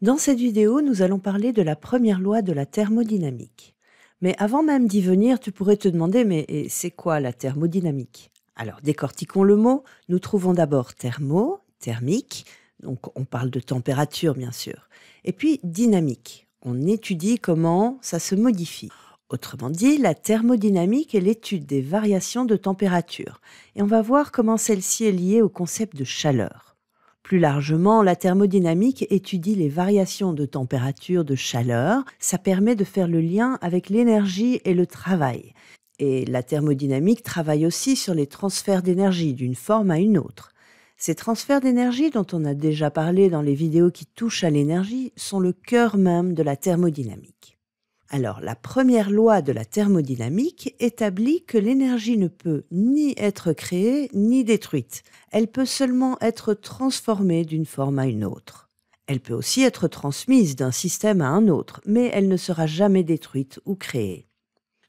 Dans cette vidéo, nous allons parler de la première loi de la thermodynamique. Mais avant même d'y venir, tu pourrais te demander mais c'est quoi la thermodynamique Alors décortiquons le mot, nous trouvons d'abord thermo, thermique, donc on parle de température bien sûr, et puis dynamique, on étudie comment ça se modifie. Autrement dit, la thermodynamique est l'étude des variations de température, et on va voir comment celle-ci est liée au concept de chaleur. Plus largement, la thermodynamique étudie les variations de température, de chaleur. Ça permet de faire le lien avec l'énergie et le travail. Et la thermodynamique travaille aussi sur les transferts d'énergie d'une forme à une autre. Ces transferts d'énergie dont on a déjà parlé dans les vidéos qui touchent à l'énergie sont le cœur même de la thermodynamique. Alors, la première loi de la thermodynamique établit que l'énergie ne peut ni être créée ni détruite. Elle peut seulement être transformée d'une forme à une autre. Elle peut aussi être transmise d'un système à un autre, mais elle ne sera jamais détruite ou créée.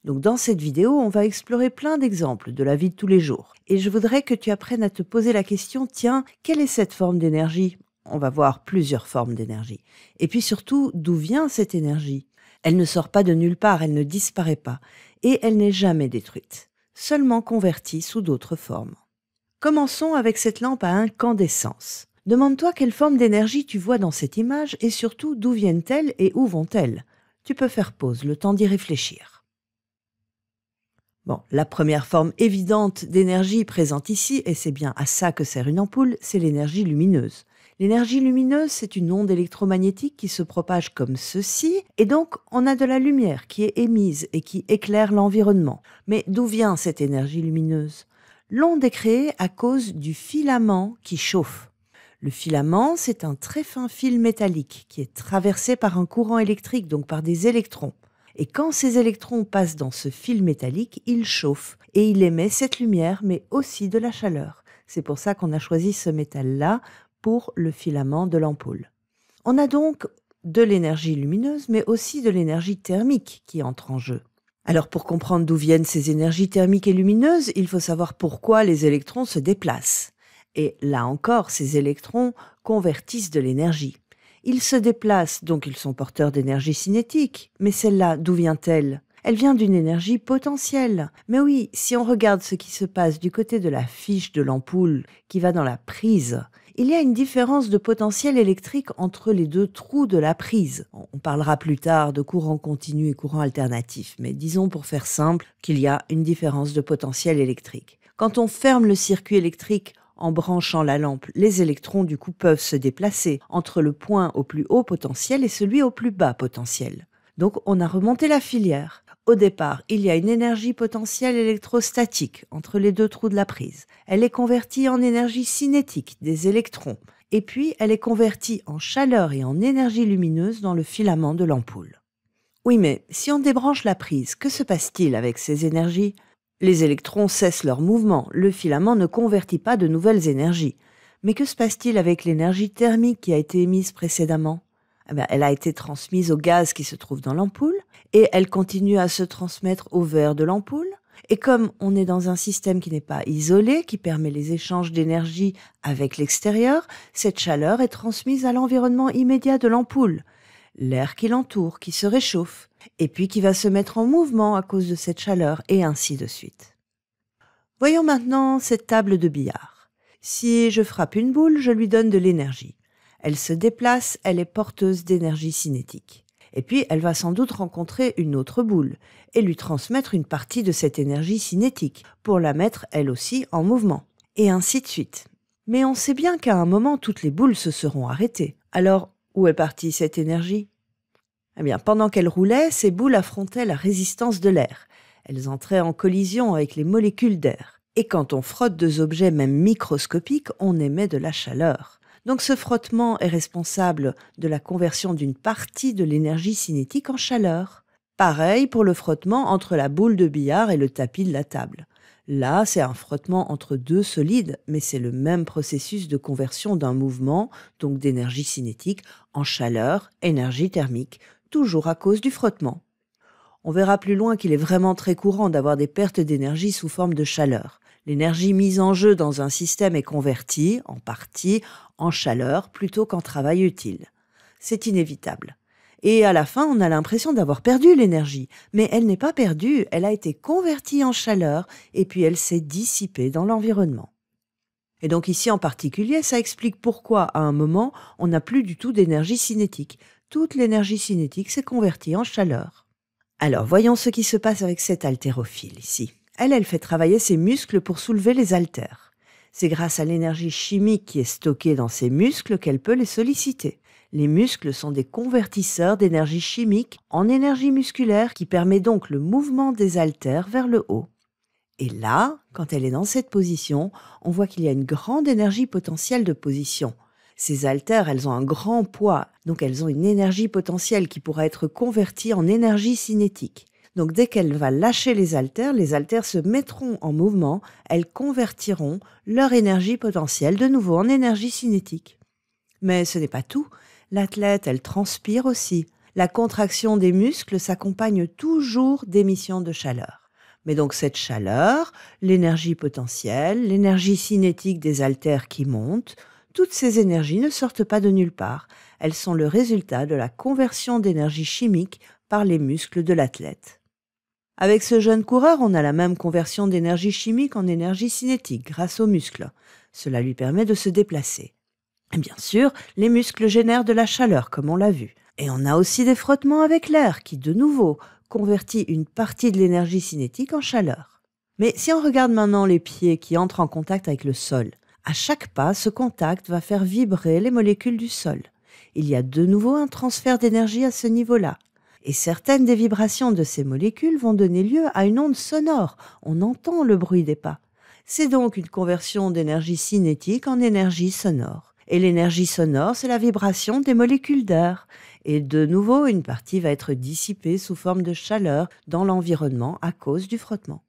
Donc dans cette vidéo, on va explorer plein d'exemples de la vie de tous les jours. Et je voudrais que tu apprennes à te poser la question, tiens, quelle est cette forme d'énergie On va voir plusieurs formes d'énergie. Et puis surtout, d'où vient cette énergie elle ne sort pas de nulle part, elle ne disparaît pas, et elle n'est jamais détruite, seulement convertie sous d'autres formes. Commençons avec cette lampe à incandescence. Demande-toi quelle forme d'énergie tu vois dans cette image et surtout d'où viennent-elles et où vont-elles. Tu peux faire pause, le temps d'y réfléchir. Bon, la première forme évidente d'énergie présente ici, et c'est bien à ça que sert une ampoule, c'est l'énergie lumineuse. L'énergie lumineuse, c'est une onde électromagnétique qui se propage comme ceci, et donc on a de la lumière qui est émise et qui éclaire l'environnement. Mais d'où vient cette énergie lumineuse L'onde est créée à cause du filament qui chauffe. Le filament, c'est un très fin fil métallique qui est traversé par un courant électrique, donc par des électrons. Et quand ces électrons passent dans ce fil métallique, il chauffe et il émet cette lumière, mais aussi de la chaleur. C'est pour ça qu'on a choisi ce métal-là pour le filament de l'ampoule. On a donc de l'énergie lumineuse, mais aussi de l'énergie thermique qui entre en jeu. Alors pour comprendre d'où viennent ces énergies thermiques et lumineuses, il faut savoir pourquoi les électrons se déplacent. Et là encore, ces électrons convertissent de l'énergie. Ils se déplacent, donc ils sont porteurs d'énergie cinétique. Mais celle-là, d'où vient-elle Elle vient d'une énergie potentielle. Mais oui, si on regarde ce qui se passe du côté de la fiche de l'ampoule qui va dans la prise, il y a une différence de potentiel électrique entre les deux trous de la prise. On parlera plus tard de courant continu et courant alternatif, mais disons pour faire simple qu'il y a une différence de potentiel électrique. Quand on ferme le circuit électrique en branchant la lampe, les électrons du coup peuvent se déplacer entre le point au plus haut potentiel et celui au plus bas potentiel. Donc on a remonté la filière. Au départ, il y a une énergie potentielle électrostatique entre les deux trous de la prise. Elle est convertie en énergie cinétique des électrons. Et puis, elle est convertie en chaleur et en énergie lumineuse dans le filament de l'ampoule. Oui, mais si on débranche la prise, que se passe-t-il avec ces énergies Les électrons cessent leur mouvement, le filament ne convertit pas de nouvelles énergies. Mais que se passe-t-il avec l'énergie thermique qui a été émise précédemment eh ben, elle a été transmise au gaz qui se trouve dans l'ampoule et elle continue à se transmettre au verre de l'ampoule. Et comme on est dans un système qui n'est pas isolé, qui permet les échanges d'énergie avec l'extérieur, cette chaleur est transmise à l'environnement immédiat de l'ampoule, l'air qui l'entoure, qui se réchauffe, et puis qui va se mettre en mouvement à cause de cette chaleur, et ainsi de suite. Voyons maintenant cette table de billard. Si je frappe une boule, je lui donne de l'énergie. Elle se déplace, elle est porteuse d'énergie cinétique. Et puis, elle va sans doute rencontrer une autre boule et lui transmettre une partie de cette énergie cinétique pour la mettre, elle aussi, en mouvement. Et ainsi de suite. Mais on sait bien qu'à un moment, toutes les boules se seront arrêtées. Alors, où est partie cette énergie Eh bien, pendant qu'elles roulaient, ces boules affrontaient la résistance de l'air. Elles entraient en collision avec les molécules d'air. Et quand on frotte deux objets même microscopiques, on émet de la chaleur. Donc ce frottement est responsable de la conversion d'une partie de l'énergie cinétique en chaleur. Pareil pour le frottement entre la boule de billard et le tapis de la table. Là, c'est un frottement entre deux solides, mais c'est le même processus de conversion d'un mouvement, donc d'énergie cinétique, en chaleur, énergie thermique, toujours à cause du frottement. On verra plus loin qu'il est vraiment très courant d'avoir des pertes d'énergie sous forme de chaleur. L'énergie mise en jeu dans un système est convertie, en partie, en chaleur plutôt qu'en travail utile. C'est inévitable. Et à la fin, on a l'impression d'avoir perdu l'énergie. Mais elle n'est pas perdue, elle a été convertie en chaleur et puis elle s'est dissipée dans l'environnement. Et donc ici en particulier, ça explique pourquoi à un moment, on n'a plus du tout d'énergie cinétique. Toute l'énergie cinétique s'est convertie en chaleur. Alors voyons ce qui se passe avec cet altérophile ici elle, fait travailler ses muscles pour soulever les haltères. C'est grâce à l'énergie chimique qui est stockée dans ses muscles qu'elle peut les solliciter. Les muscles sont des convertisseurs d'énergie chimique en énergie musculaire qui permet donc le mouvement des haltères vers le haut. Et là, quand elle est dans cette position, on voit qu'il y a une grande énergie potentielle de position. Ces haltères, elles ont un grand poids, donc elles ont une énergie potentielle qui pourra être convertie en énergie cinétique. Donc dès qu'elle va lâcher les haltères, les haltères se mettront en mouvement, elles convertiront leur énergie potentielle de nouveau en énergie cinétique. Mais ce n'est pas tout, l'athlète, elle transpire aussi. La contraction des muscles s'accompagne toujours d'émissions de chaleur. Mais donc cette chaleur, l'énergie potentielle, l'énergie cinétique des haltères qui montent, toutes ces énergies ne sortent pas de nulle part, elles sont le résultat de la conversion d'énergie chimique par les muscles de l'athlète. Avec ce jeune coureur, on a la même conversion d'énergie chimique en énergie cinétique grâce aux muscles. Cela lui permet de se déplacer. bien sûr, les muscles génèrent de la chaleur, comme on l'a vu. Et on a aussi des frottements avec l'air qui, de nouveau, convertit une partie de l'énergie cinétique en chaleur. Mais si on regarde maintenant les pieds qui entrent en contact avec le sol, à chaque pas, ce contact va faire vibrer les molécules du sol. Il y a de nouveau un transfert d'énergie à ce niveau-là. Et certaines des vibrations de ces molécules vont donner lieu à une onde sonore. On entend le bruit des pas. C'est donc une conversion d'énergie cinétique en énergie sonore. Et l'énergie sonore, c'est la vibration des molécules d'air. Et de nouveau, une partie va être dissipée sous forme de chaleur dans l'environnement à cause du frottement.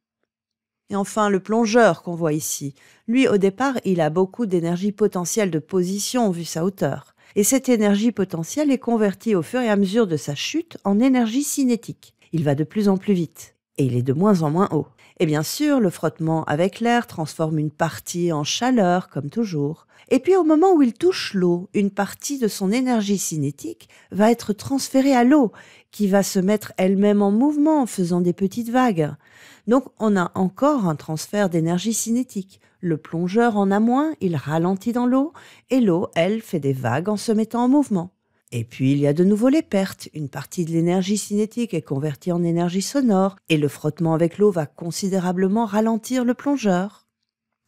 Et enfin, le plongeur qu'on voit ici. Lui, au départ, il a beaucoup d'énergie potentielle de position vu sa hauteur. Et cette énergie potentielle est convertie au fur et à mesure de sa chute en énergie cinétique. Il va de plus en plus vite. Et il est de moins en moins haut. Et bien sûr, le frottement avec l'air transforme une partie en chaleur, comme toujours. Et puis au moment où il touche l'eau, une partie de son énergie cinétique va être transférée à l'eau, qui va se mettre elle-même en mouvement en faisant des petites vagues. Donc on a encore un transfert d'énergie cinétique, le plongeur en a moins, il ralentit dans l'eau, et l'eau, elle, fait des vagues en se mettant en mouvement. Et puis il y a de nouveau les pertes. Une partie de l'énergie cinétique est convertie en énergie sonore, et le frottement avec l'eau va considérablement ralentir le plongeur.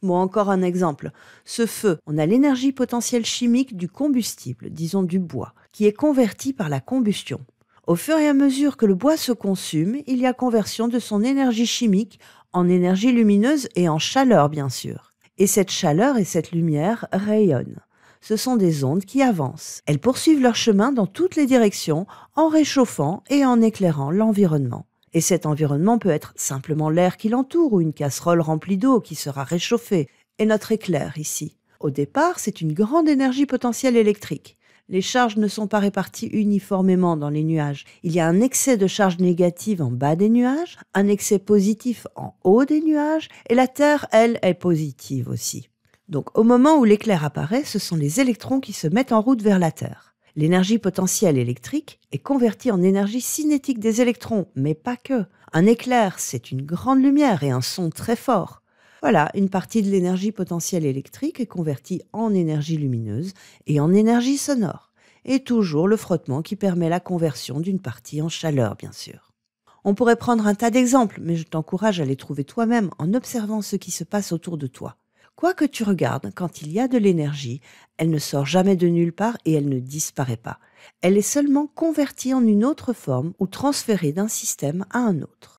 Moi encore un exemple. Ce feu, on a l'énergie potentielle chimique du combustible, disons du bois, qui est converti par la combustion. Au fur et à mesure que le bois se consume, il y a conversion de son énergie chimique en énergie lumineuse et en chaleur, bien sûr. Et cette chaleur et cette lumière rayonnent. Ce sont des ondes qui avancent. Elles poursuivent leur chemin dans toutes les directions en réchauffant et en éclairant l'environnement. Et cet environnement peut être simplement l'air qui l'entoure ou une casserole remplie d'eau qui sera réchauffée. Et notre éclair ici. Au départ, c'est une grande énergie potentielle électrique les charges ne sont pas réparties uniformément dans les nuages. Il y a un excès de charges négatives en bas des nuages, un excès positif en haut des nuages, et la Terre, elle, est positive aussi. Donc au moment où l'éclair apparaît, ce sont les électrons qui se mettent en route vers la Terre. L'énergie potentielle électrique est convertie en énergie cinétique des électrons, mais pas que. Un éclair, c'est une grande lumière et un son très fort. Voilà, une partie de l'énergie potentielle électrique est convertie en énergie lumineuse et en énergie sonore. Et toujours le frottement qui permet la conversion d'une partie en chaleur, bien sûr. On pourrait prendre un tas d'exemples, mais je t'encourage à les trouver toi-même en observant ce qui se passe autour de toi. Quoi que tu regardes, quand il y a de l'énergie, elle ne sort jamais de nulle part et elle ne disparaît pas. Elle est seulement convertie en une autre forme ou transférée d'un système à un autre.